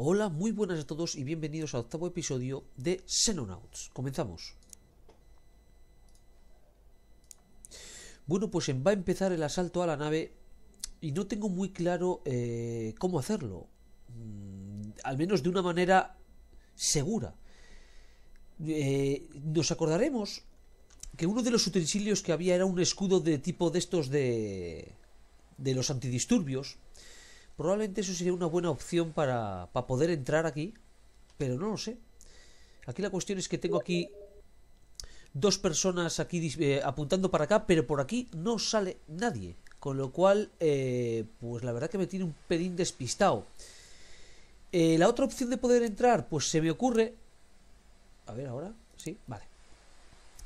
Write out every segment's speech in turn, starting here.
Hola, muy buenas a todos y bienvenidos al octavo episodio de Xenonauts. Comenzamos. Bueno, pues em, va a empezar el asalto a la nave y no tengo muy claro eh, cómo hacerlo. Mm, al menos de una manera segura. Eh, nos acordaremos que uno de los utensilios que había era un escudo de tipo de estos de, de los antidisturbios Probablemente eso sería una buena opción para, poder entrar aquí, pero no lo sé. Aquí la cuestión es que tengo aquí dos personas aquí eh, apuntando para acá, pero por aquí no sale nadie. Con lo cual, eh, pues la verdad que me tiene un pedín despistado. Eh, la otra opción de poder entrar, pues se me ocurre... A ver, ahora, sí, vale.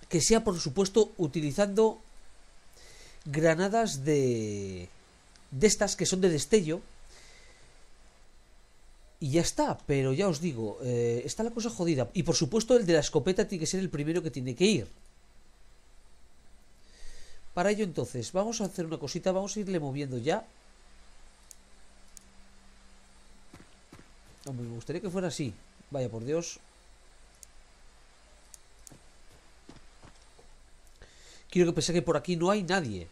Que sea, por supuesto, utilizando granadas de... De estas que son de destello, y ya está, pero ya os digo, eh, está la cosa jodida. Y por supuesto el de la escopeta tiene que ser el primero que tiene que ir. Para ello entonces, vamos a hacer una cosita, vamos a irle moviendo ya. Hombre, me gustaría que fuera así. Vaya, por Dios. Quiero que pensé que por aquí no hay nadie.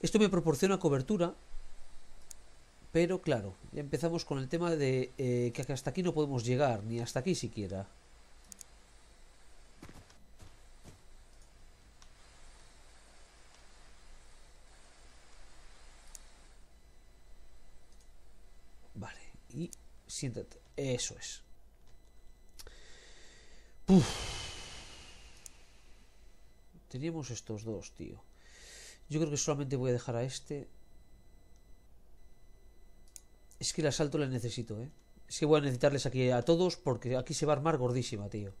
Esto me proporciona cobertura, pero claro, ya empezamos con el tema de eh, que hasta aquí no podemos llegar, ni hasta aquí siquiera. Vale, y siéntate, eso es. Teníamos estos dos, tío. Yo creo que solamente voy a dejar a este. Es que el asalto le necesito, ¿eh? Es que voy a necesitarles aquí a todos porque aquí se va a armar gordísima, tío.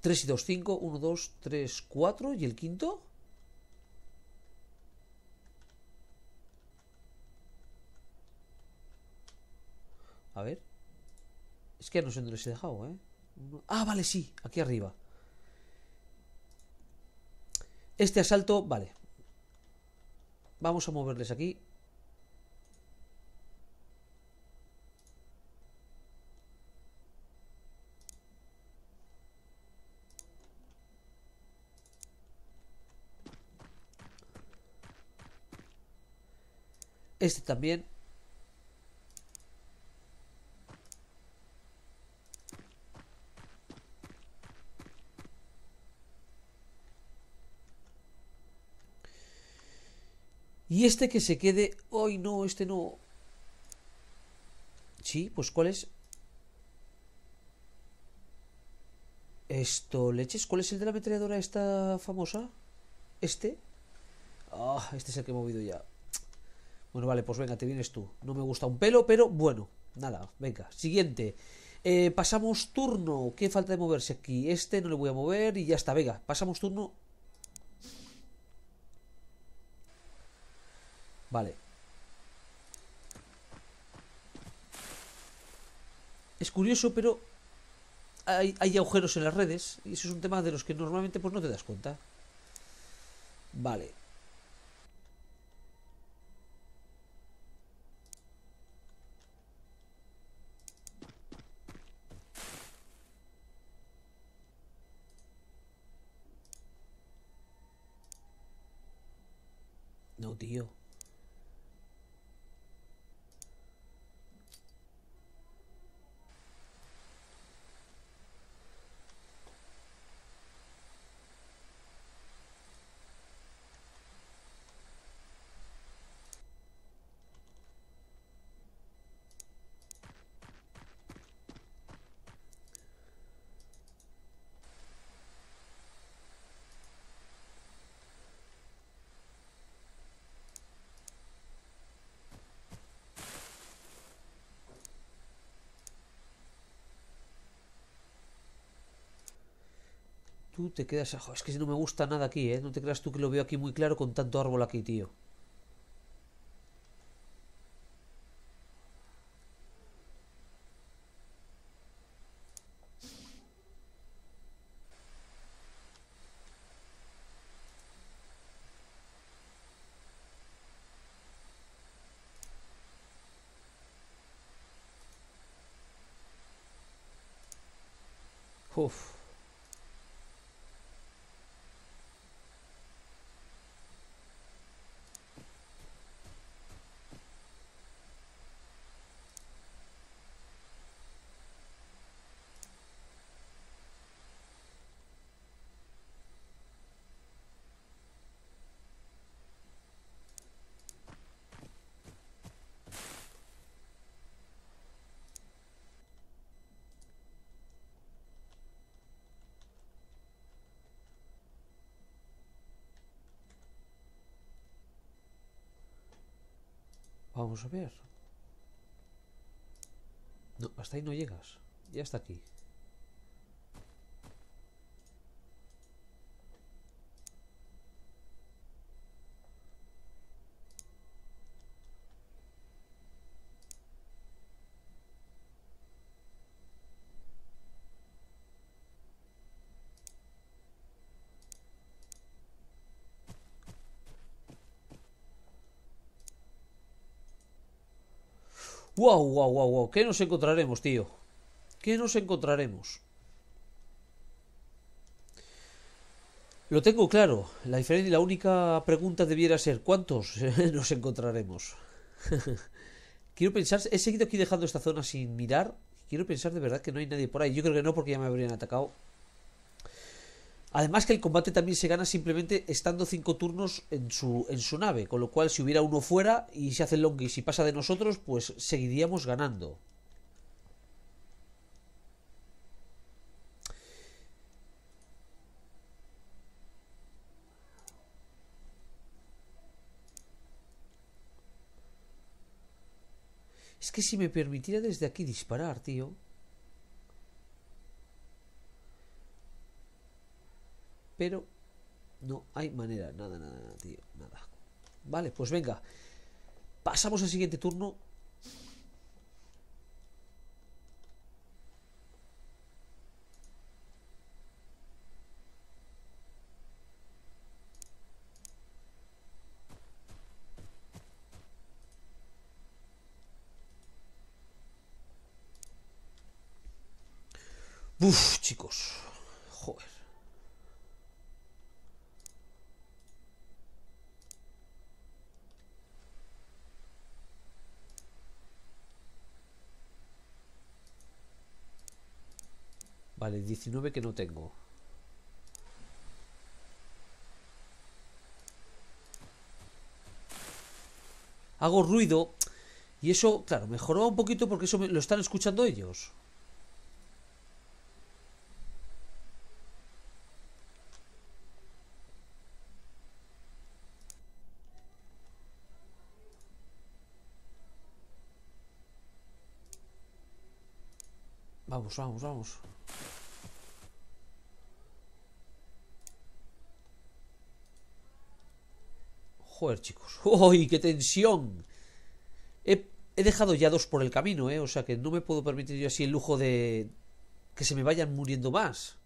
3 y 2, 5, 1, 2, 3, 4 y el quinto. A ver. Es que ya no sé dónde les he dejado, ¿eh? Ah, vale, sí, aquí arriba. Este asalto, vale. Vamos a moverles aquí. Este también. este que se quede, ¡ay no, este no! Sí, pues ¿cuál es? Esto, leches, ¿cuál es el de la ametralladora esta famosa? ¿Este? Ah, este es el que he movido ya. Bueno, vale, pues venga, te vienes tú. No me gusta un pelo, pero bueno, nada, venga, siguiente. Eh, pasamos turno. ¿Qué falta de moverse aquí? Este no le voy a mover y ya está, venga, pasamos turno Vale. Es curioso, pero hay, agujeros en las redes y eso es un tema de los que normalmente pues no te das cuenta. Vale. No, tío. te quedas. Es que si no me gusta nada aquí, ¿eh? No te creas tú que lo veo aquí muy claro con tanto árbol aquí, tío. Vamos a ver. No, hasta ahí no llegas. Ya está aquí. ¡Guau, guau, guau, guau! ¿Qué nos encontraremos, tío? ¿Qué nos encontraremos? Lo tengo claro. La, diferencia, y la única pregunta debiera ser ¿cuántos nos encontraremos? Quiero pensar, he seguido aquí dejando esta zona sin mirar. Quiero pensar de verdad que no hay nadie por ahí. Yo creo que no porque ya me habrían atacado Además que el combate también se gana simplemente estando cinco turnos en su, en su nave, con lo cual si hubiera uno fuera y se hace el long y si pasa de nosotros, pues seguiríamos ganando. Es que si me permitiera desde aquí disparar, tío... Pero no hay manera, nada, nada, nada, tío, nada. Vale, pues venga. Pasamos al siguiente turno. Uf, chicos. Vale, 19 que no tengo. Hago ruido. Y eso, claro, mejoró un poquito porque eso lo están escuchando ellos. Vamos, vamos, vamos. ver, chicos. ¡Uy, qué tensión! He, dejado ya dos por el camino, ¿eh? O sea que no me puedo permitir yo así el lujo de que se me vayan muriendo más.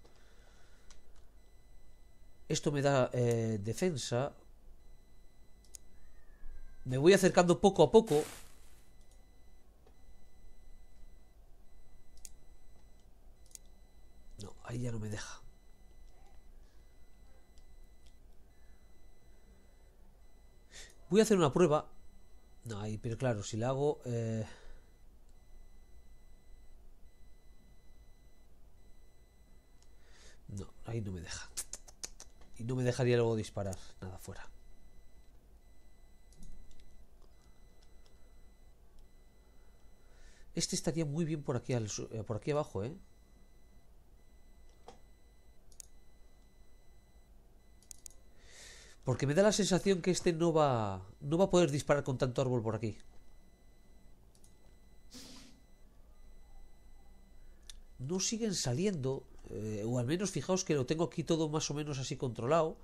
Esto me da eh, defensa. Me voy acercando poco a poco. No, ahí ya no me deja. Voy a hacer una prueba. No, ahí, pero claro, si la hago... Eh, no, ahí no me deja. Y no me dejaría luego disparar nada fuera. Este estaría muy bien por aquí, eh, por aquí abajo, ¿eh? Porque me da la sensación que este no va, no va a poder disparar con tanto árbol por aquí. No siguen saliendo, eh, o al menos fijaos que lo tengo aquí todo más o menos así controlado.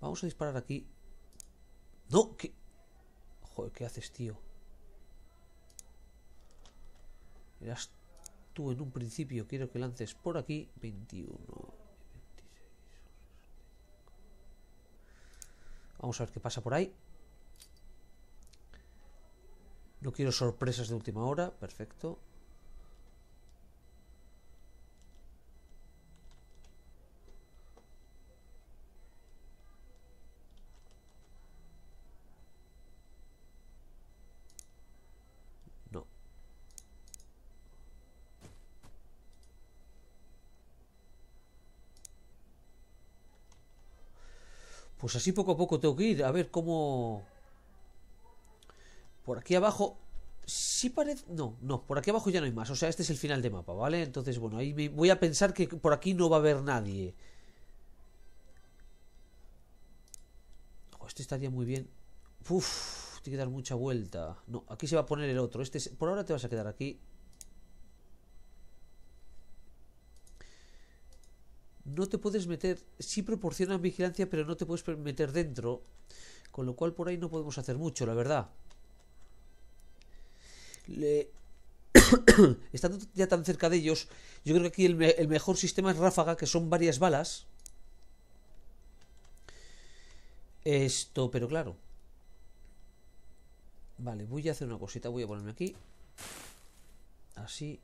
Vamos a disparar aquí. No, ¿Qué? Joder, ¿qué haces, tío? Eras tú en un principio. Quiero que lances por aquí. 21. Vamos a ver qué pasa por ahí. No quiero sorpresas de última hora. Perfecto. Pues así poco a poco tengo que ir. A ver cómo... Por aquí abajo... Sí parece... No, no, por aquí abajo ya no hay más. O sea, este es el final de mapa, ¿vale? Entonces, bueno, ahí voy a pensar que por aquí no va a haber nadie. este estaría muy bien. Uf, tiene que dar mucha vuelta. No, aquí se va a poner el otro. Este, Por ahora te vas a quedar aquí. no te puedes meter, sí proporcionan vigilancia, pero no te puedes meter dentro, con lo cual por ahí no podemos hacer mucho, la verdad. Estando ya tan cerca de ellos, yo creo que aquí el, mejor sistema es ráfaga, que son varias balas. Esto, pero claro. Vale, voy a hacer una cosita, voy a ponerme aquí. Así.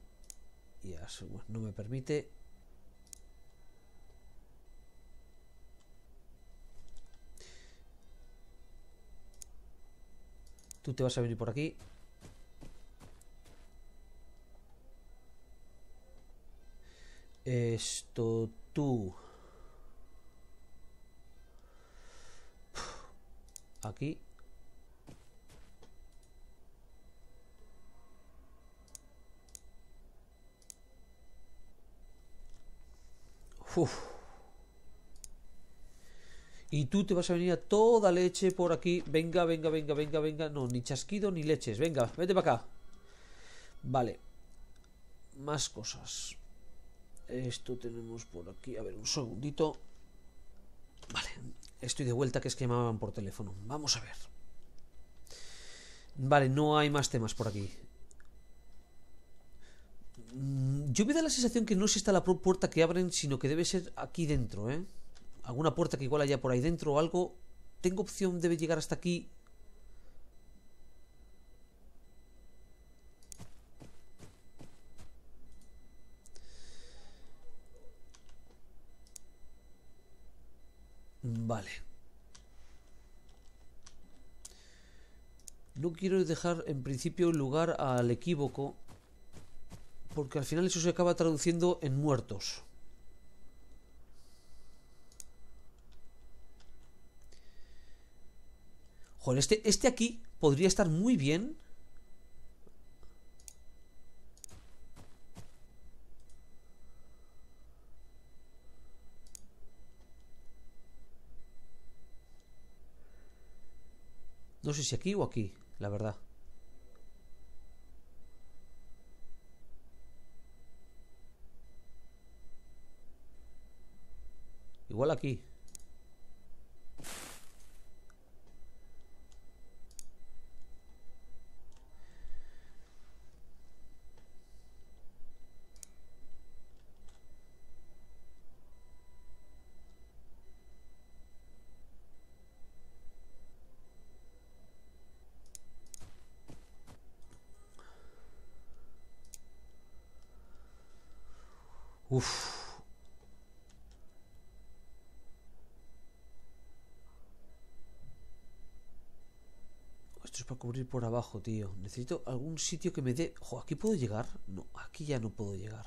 Y así, no me permite Tú te vas a venir por aquí. Esto tú. Aquí. Uf. Y tú te vas a venir a toda leche por aquí. Venga, venga, venga, venga, venga. No, ni chasquido ni leches. Venga, vete para acá. Vale. Más cosas. Esto tenemos por aquí. A ver, un segundito. Vale. Estoy de vuelta, que es que llamaban por teléfono. Vamos a ver. Vale, no hay más temas por aquí. Mm, yo me da la sensación que no es esta la puerta que abren, sino que debe ser aquí dentro, ¿eh? alguna puerta que igual haya por ahí dentro o algo. ¿Tengo opción de llegar hasta aquí? Vale. No quiero dejar en principio lugar al equívoco, porque al final eso se acaba traduciendo en muertos. Joder, este, este aquí podría estar muy bien. No sé si aquí o aquí, la verdad. Igual aquí. por abajo, tío. Necesito algún sitio que me dé... Ojo, ¿aquí puedo llegar? No, aquí ya no puedo llegar.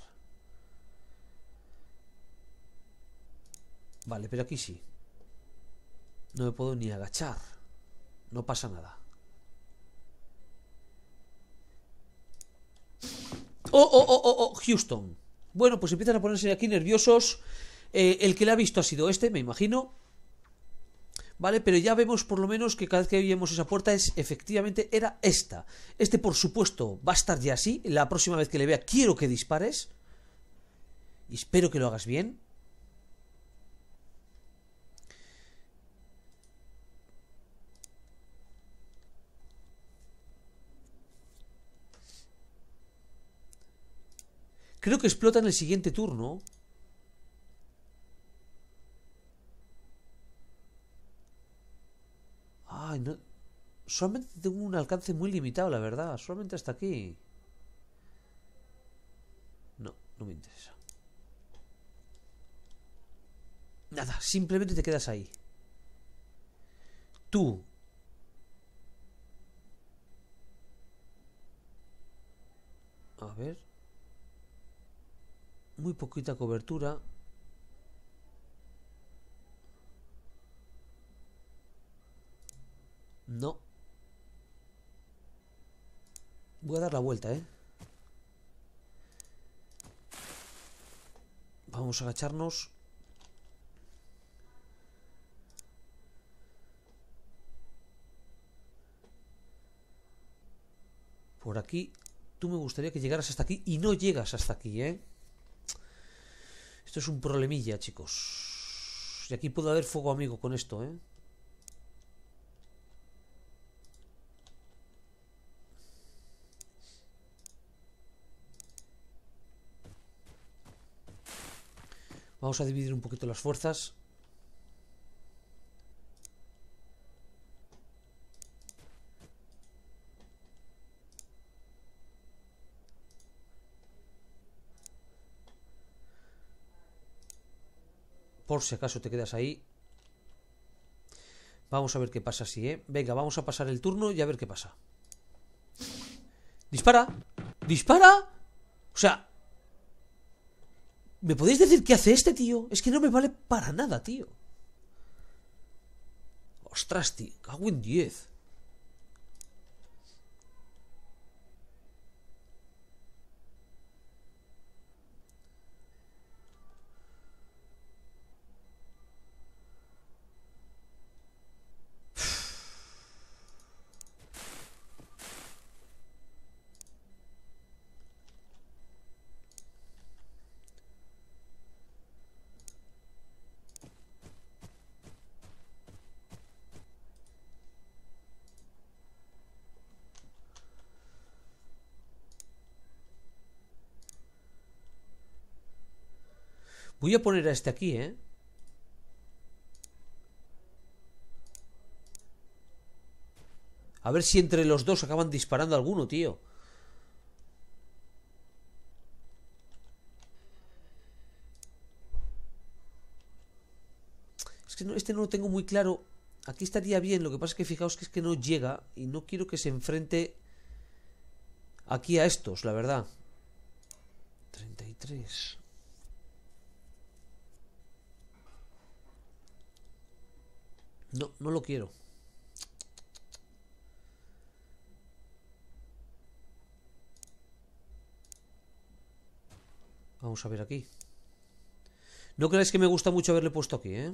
Vale, pero aquí sí. No me puedo ni agachar. No pasa nada. ¡Oh, oh, oh, oh! oh Houston. Bueno, pues empiezan a ponerse aquí nerviosos. Eh, el que la ha visto ha sido este, me imagino. ¿vale? Pero ya vemos por lo menos que cada vez que abrimos esa puerta es efectivamente era esta. Este por supuesto va a estar ya así, la próxima vez que le vea quiero que dispares. Y espero que lo hagas bien. Creo que explota en el siguiente turno. Solamente tengo un alcance muy limitado, la verdad. Solamente hasta aquí. No, no me interesa. Nada, simplemente te quedas ahí. Tú. A ver. Muy poquita cobertura. No. Voy a dar la vuelta, ¿eh? Vamos a agacharnos. Por aquí. Tú me gustaría que llegaras hasta aquí y no llegas hasta aquí, ¿eh? Esto es un problemilla, chicos. Y aquí puedo haber fuego amigo con esto, ¿eh? Vamos a dividir un poquito las fuerzas. Por si acaso te quedas ahí. Vamos a ver qué pasa si, ¿eh? Venga, vamos a pasar el turno y a ver qué pasa. ¡Dispara! ¡Dispara! O sea, ¿Me podéis decir qué hace este tío? Es que no me vale para nada, tío. Ostras, tío. Cago en 10. Voy a poner a este aquí, ¿eh? A ver si entre los dos acaban disparando alguno, tío. Es que este no lo tengo muy claro. Aquí estaría bien, lo que pasa es que fijaos que es que no llega y no quiero que se enfrente aquí a estos, la verdad. 33. No, no lo quiero. Vamos a ver aquí. No creáis que me gusta mucho haberle puesto aquí, ¿eh?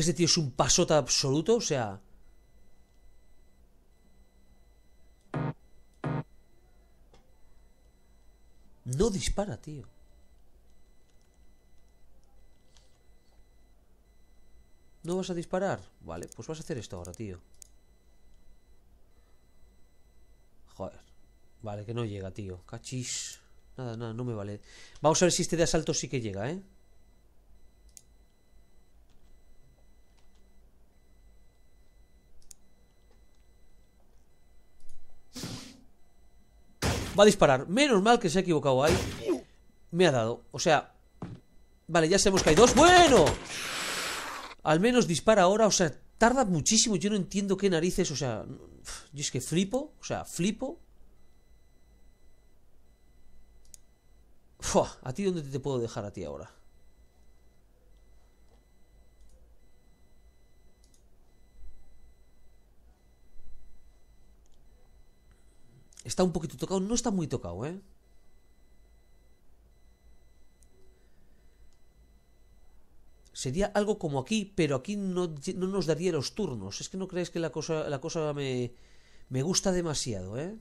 Este tío es un pasota absoluto, o sea... No dispara, tío. ¿No vas a disparar? Vale, pues vas a hacer esto ahora, tío. Joder. Vale, que no llega, tío. Cachis. Nada, nada, no me vale. Vamos a ver si este de asalto sí que llega, ¿eh? Va a disparar. Menos mal que se ha equivocado ahí. Me ha dado. O sea... Vale, ya sabemos que hay dos. ¡Bueno! al menos dispara ahora, o sea, tarda muchísimo, yo no entiendo qué narices, o sea, yo es que flipo, o sea, flipo. Fua, ¿a ti dónde te puedo dejar a ti ahora? Está un poquito tocado, no está muy tocado, ¿eh? sería algo como aquí, pero aquí no, nos daría los turnos. Es que no creéis que la cosa, la cosa me, me gusta demasiado, ¿eh?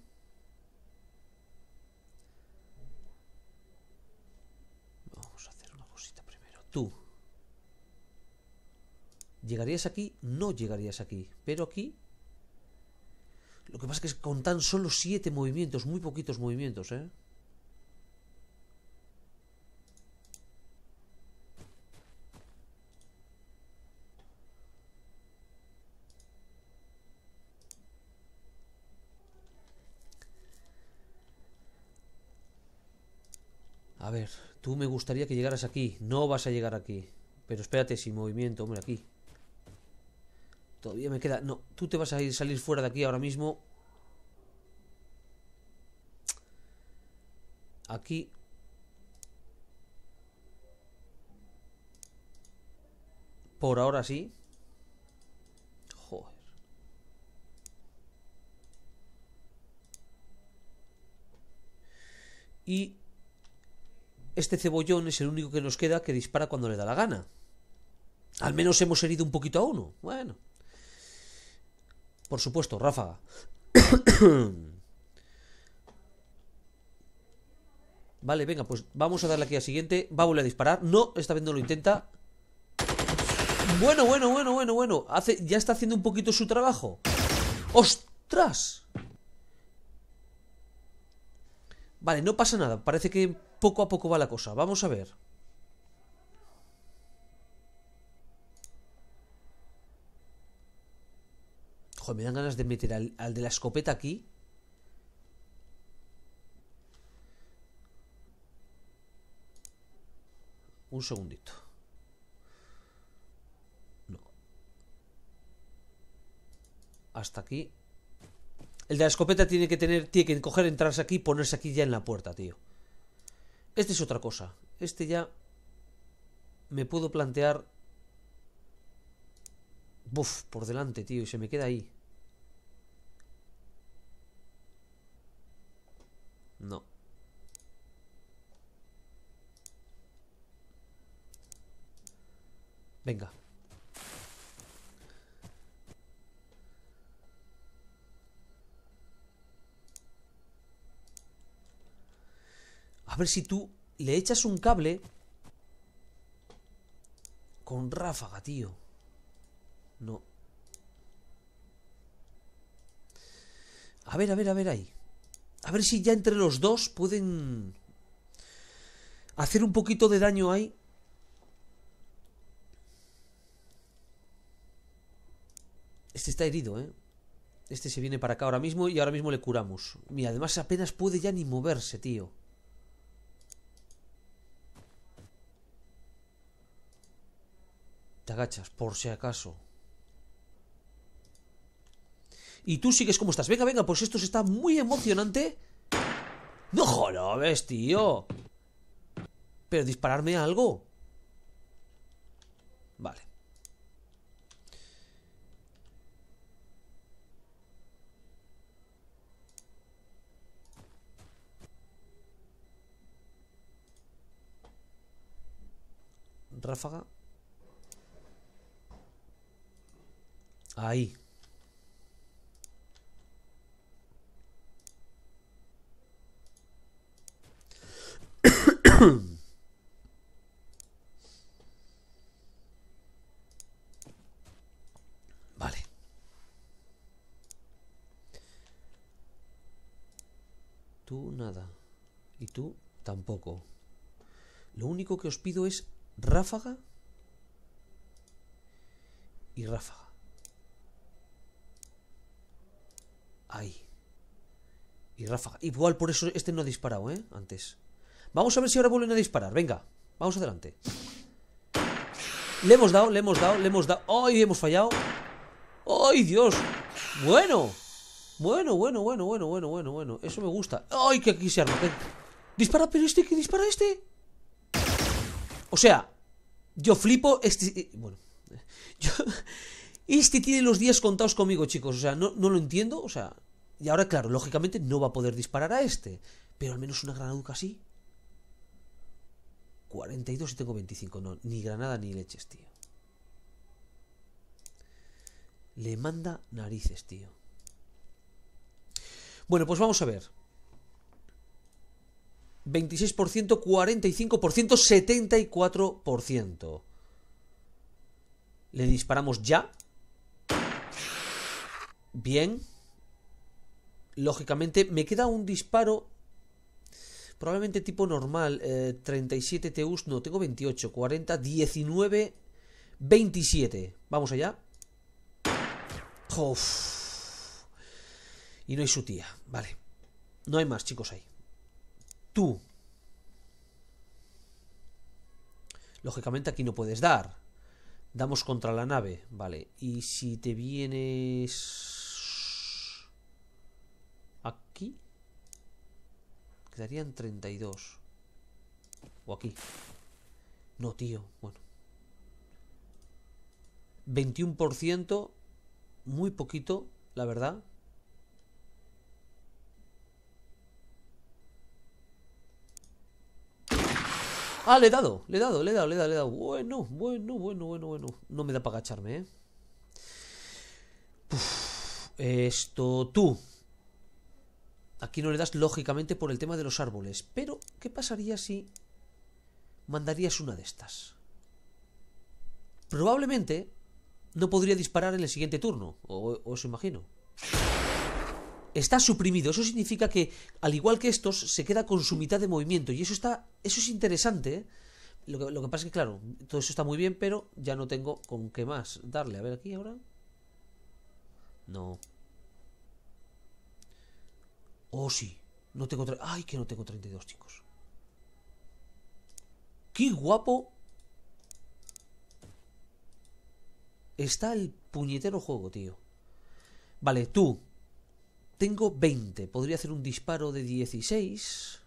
Vamos a hacer una cosita primero. Tú. ¿Llegarías aquí? No llegarías aquí. Pero aquí... Lo que pasa es que con tan solo siete movimientos, muy poquitos movimientos, ¿eh? ver, tú me gustaría que llegaras aquí. No vas a llegar aquí. Pero espérate, sin movimiento, hombre, aquí. Todavía me queda... No, tú te vas a ir, salir fuera de aquí ahora mismo. Aquí. Por ahora sí. Joder. Y este cebollón es el único que nos queda que dispara cuando le da la gana. Al menos hemos herido un poquito a uno. Bueno. Por supuesto, ráfaga. vale, venga, pues vamos a darle aquí a siguiente. Va a volver a disparar. No, esta vez no lo intenta. Bueno, bueno, bueno, bueno, bueno. Hace, ya está haciendo un poquito su trabajo. ¡Ostras! Vale, no pasa nada. Parece que poco a poco va la cosa. Vamos a ver. Joder, me dan ganas de meter al, de la escopeta aquí. Un segundito. No. Hasta aquí. El de la escopeta tiene que tener, tiene que coger, entrarse aquí y ponerse aquí ya en la puerta, tío. Este es otra cosa. Este ya me puedo plantear... Buf, por delante, tío, y se me queda ahí. No. Venga, A ver si tú le echas un cable con ráfaga, tío. No. A ver, a ver, a ver ahí. A ver si ya entre los dos pueden hacer un poquito de daño ahí. Este está herido, ¿eh? Este se viene para acá ahora mismo y ahora mismo le curamos. Mira, además apenas puede ya ni moverse, tío. Te agachas, por si acaso. Y tú sigues como estás. Venga, venga, pues esto se está muy emocionante. ¡No jorobes, tío! Pero dispararme algo. Vale. Ráfaga. Ahí. Vale. Tú nada. Y tú tampoco. Lo único que os pido es ráfaga y ráfaga. Ahí. Y Rafa Igual por eso este no ha disparado, ¿eh? Antes. Vamos a ver si ahora vuelven a disparar. Venga, vamos adelante. Le hemos dado, le hemos dado, le hemos dado. ¡Ay, hemos fallado! ¡Ay, Dios! Bueno. Bueno, bueno, bueno, bueno, bueno, bueno, bueno. Eso me gusta. ¡Ay, que aquí se arma! Dispara, pero este, que dispara este. O sea, yo flipo. Este. Eh, bueno. este tiene los días contados conmigo, chicos. O sea, no, no lo entiendo. O sea, y ahora, claro, lógicamente no va a poder disparar a este. Pero al menos una granaduca sí. 42 y tengo 25. No, ni granada ni leches, tío. Le manda narices, tío. Bueno, pues vamos a ver. 26%, 45%, 74%. Le disparamos ya. Bien lógicamente me queda un disparo probablemente tipo normal, 37 eh, TUs, no, tengo 28, 40, 19, 27. Vamos allá. Y no hay su tía, vale. No hay más, chicos, ahí. Tú. Lógicamente aquí no puedes dar. Damos contra la nave, vale. Y si te vienes... Aquí. Quedarían 32. O aquí. No, tío. Bueno. 21%. Muy poquito, la verdad. Ah, le he dado, le he dado, le he dado, le he dado, Bueno, bueno, bueno, bueno, bueno. No me da para agacharme, ¿eh? esto, tú. Aquí no le das lógicamente por el tema de los árboles. Pero, ¿qué pasaría si mandarías una de estas? Probablemente no podría disparar en el siguiente turno, o, o os imagino. Está suprimido, eso significa que, al igual que estos, se queda con su mitad de movimiento. Y eso está. Eso es interesante. ¿eh? Lo que, lo que, pasa es que, claro, todo eso está muy bien, pero ya no tengo con qué más darle. A ver aquí ahora. No. Oh, sí. No tengo... Ay, que no tengo 32, chicos. ¡Qué guapo! Está el puñetero juego, tío. Vale, tú. Tengo 20. Podría hacer un disparo de 16.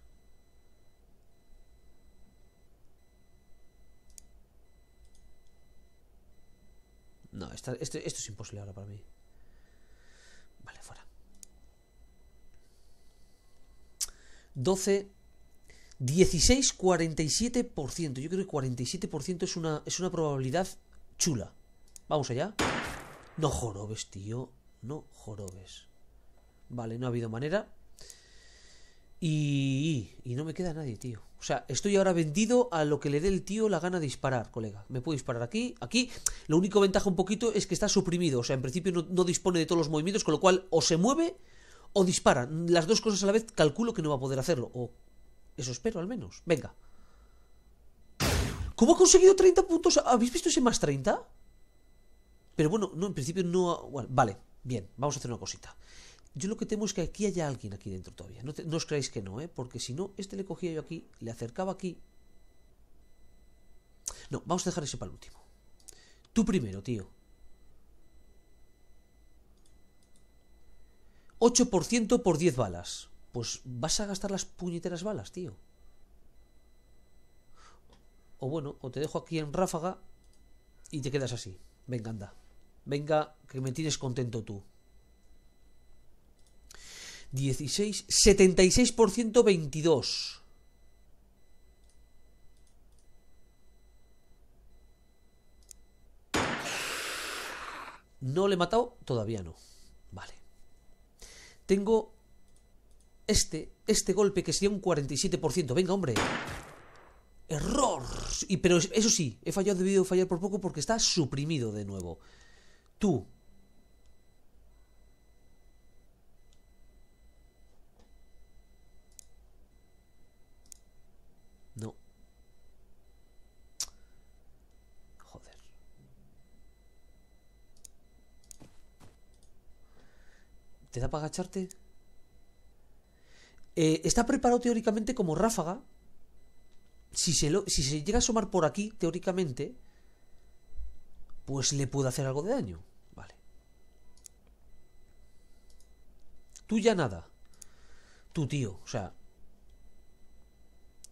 No, este, esto es imposible ahora para mí. Vale, fuera. 12, 16, 47%. Yo creo que 47% es una, es una probabilidad chula. Vamos allá. No jorobes, tío. No jorobes. Vale, no ha habido manera. Y, y, no me queda nadie, tío. O sea, estoy ahora vendido a lo que le dé el tío la gana de disparar, colega. Me puedo disparar aquí, aquí. Lo único ventaja un poquito es que está suprimido. O sea, en principio no dispone de todos los movimientos, con lo cual o se mueve o dispara. Las dos cosas a la vez calculo que no va a poder hacerlo. O eso espero al menos. Venga. ¿Cómo ha conseguido 30 puntos? ¿Habéis visto ese más 30? Pero bueno, no, en principio no... vale, bien, vamos a hacer una cosita. Yo lo que temo es que aquí haya alguien aquí dentro todavía. No, os creáis que no, ¿eh? Porque si no, este le cogía yo aquí, le acercaba aquí. No, vamos a dejar ese para el último. Tú primero, tío. 8% por 10 balas. Pues vas a gastar las puñeteras balas, tío. O bueno, o te dejo aquí en ráfaga y te quedas así. Venga, anda. Venga, que me tienes contento tú. 16, 76% 22. No le he matado, todavía no. Tengo este, este golpe que sería un 47%. Venga, hombre. Error. Y, pero eso sí, he fallado, debido fallar por poco porque está suprimido de nuevo. Tú, ¿Te da para agacharte? Eh, está preparado teóricamente como ráfaga. Si se, si se llega a asomar por aquí, teóricamente, pues le puede hacer algo de daño. Vale. Tú ya nada. tu tío. O sea,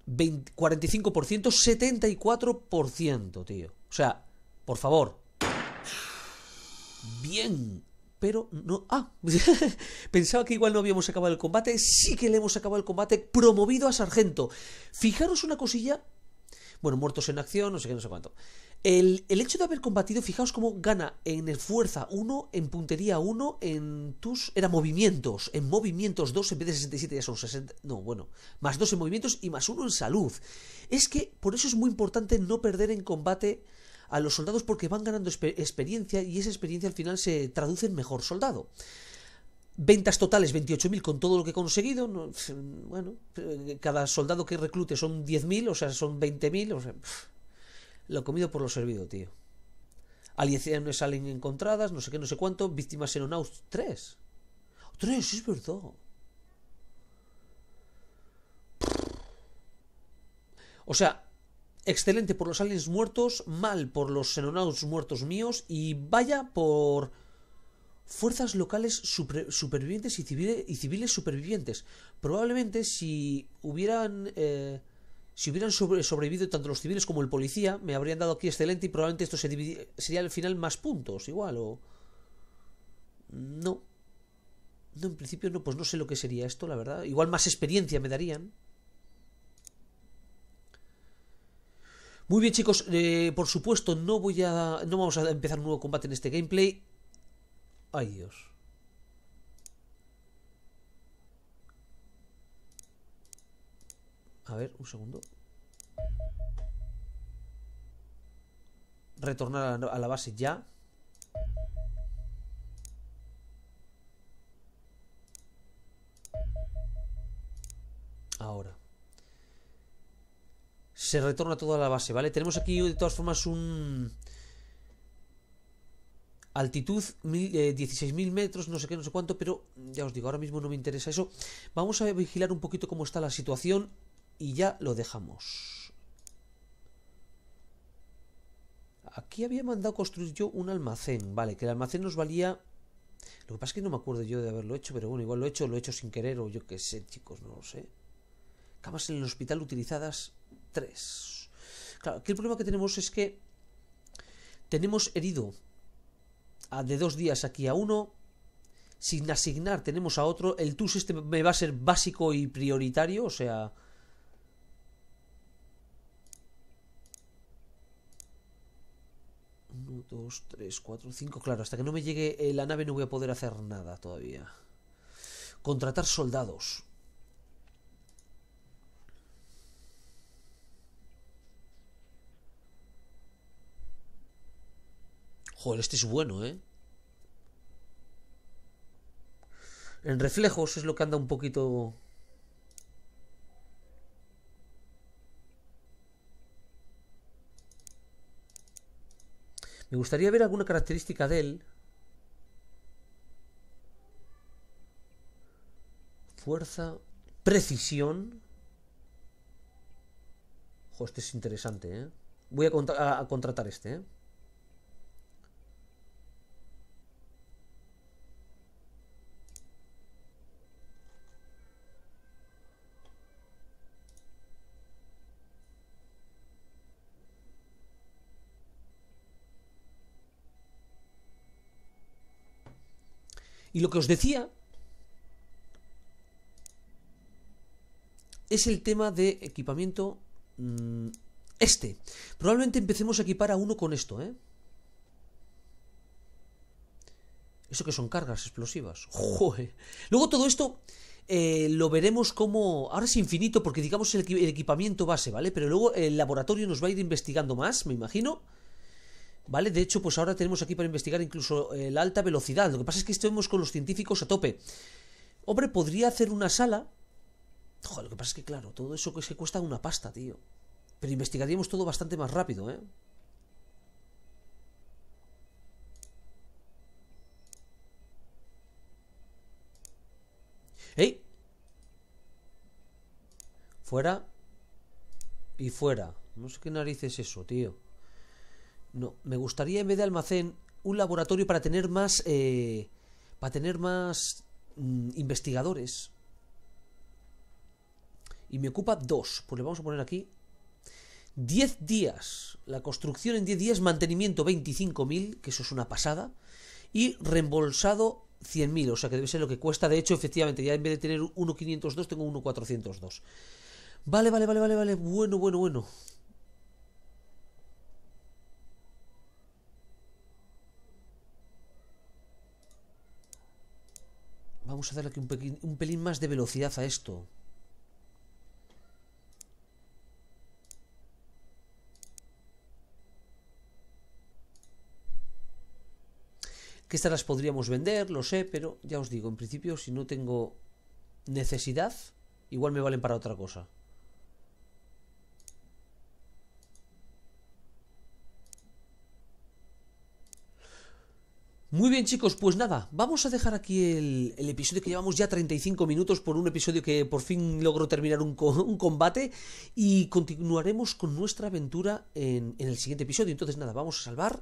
45%, 74%, tío. O sea, por favor. Bien pero no. Ah, pensaba que igual no habíamos acabado el combate. Sí que le hemos acabado el combate. Promovido a sargento. Fijaros una cosilla. Bueno, muertos en acción, no sé qué, no sé cuánto. El, hecho de haber combatido, fijaos cómo gana en fuerza 1, en puntería 1, en tus. Era movimientos. En movimientos 2 en vez de 67 ya son 60. No, bueno. Más 2 en movimientos y más 1 en salud. Es que por eso es muy importante no perder en combate a los soldados porque van ganando experiencia y esa experiencia al final se traduce en mejor soldado. Ventas totales 28.000 con todo lo que he conseguido. bueno, eh, cada soldado que reclute son 10.000, o sea, son 20.000. O lo comido por lo servido, tío. no salen encontradas, no sé qué, no sé cuánto. Víctimas en Onaus, 3. 3, es verdad. O sea, Excelente por los aliens muertos, mal por los xenonauts muertos míos y vaya por fuerzas locales supervivientes y, civiles supervivientes. Probablemente si hubieran eh, si hubieran sobrevivido tanto los civiles como el policía, me habrían dado aquí excelente y probablemente esto se sería al final más puntos, igual o no. No, en principio no, pues no sé lo que sería esto, la verdad. Igual más experiencia me darían. Muy bien chicos, eh, por supuesto no voy a... No vamos a empezar un nuevo combate en este gameplay. Ay Dios. A ver, un segundo. Retornar a la base ya. Ahora se retorna toda la base, ¿vale? Tenemos aquí de todas formas un... Altitud 16.000 eh, metros, no sé qué, no sé cuánto, pero ya os digo, ahora mismo no me interesa eso. Vamos a vigilar un poquito cómo está la situación y ya lo dejamos. Aquí había mandado construir yo un almacén, vale, que el almacén nos valía... Lo que pasa es que no me acuerdo yo de haberlo hecho, pero bueno, igual lo he hecho, lo he hecho sin querer o yo qué sé, chicos, no lo sé. Camas en el hospital utilizadas 3. Claro, aquí el problema que tenemos es que tenemos herido de dos días aquí a uno. Sin asignar tenemos a otro. El TUS este me va a ser básico y prioritario, o sea... 1, dos, 3, cuatro, cinco. Claro, hasta que no me llegue eh, la nave no voy a poder hacer nada todavía. Contratar soldados. Joder, este es bueno, ¿eh? En reflejos es lo que anda un poquito... Me gustaría ver alguna característica de él. Fuerza. Precisión. ¡Joder! este es interesante, ¿eh? Voy a, a contratar este, ¿eh? Y lo que os decía es el tema de equipamiento mm, este. Probablemente empecemos a equipar a uno con esto, ¿eh? ¿Eso que son cargas explosivas? Luego todo esto eh, lo veremos como... Ahora es infinito porque digamos el, equipamiento base, ¿vale? Pero luego el laboratorio nos va a ir investigando más, me imagino. ¿Vale? De hecho, pues ahora tenemos aquí para investigar incluso eh, la alta velocidad. Lo que pasa es que estamos con los científicos a tope. Hombre, podría hacer una sala. Joder, lo que pasa es que, claro, todo eso que se cuesta una pasta, tío. Pero investigaríamos todo bastante más rápido, ¿eh? ¡Ey! Fuera. Y fuera. No sé qué narices es eso, tío. No, me gustaría en vez de almacén un laboratorio para tener más... Eh, para tener más mm, investigadores. Y me ocupa dos. Pues le vamos a poner aquí 10 días. La construcción en 10 días, mantenimiento 25.000, que eso es una pasada. Y reembolsado 100.000, o sea que debe ser lo que cuesta. De hecho, efectivamente, ya en vez de tener 1.502, tengo 1.402. Vale, vale, vale, vale, vale. Bueno, bueno, bueno. Vamos a darle aquí un, un pelín más de velocidad a esto. Que estas las podríamos vender, lo sé, pero ya os digo, en principio si no tengo necesidad, igual me valen para otra cosa. Muy bien chicos, pues nada, vamos a dejar aquí el, episodio que llevamos ya 35 minutos por un episodio que por fin logró terminar un, combate y continuaremos con nuestra aventura en, el siguiente episodio. Entonces nada, vamos a salvar.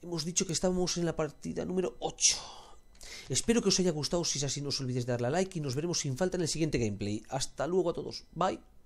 Hemos dicho que estábamos en la partida número 8. Espero que os haya gustado, si es así no os olvidéis de darle a like y nos veremos sin falta en el siguiente gameplay. Hasta luego a todos, bye.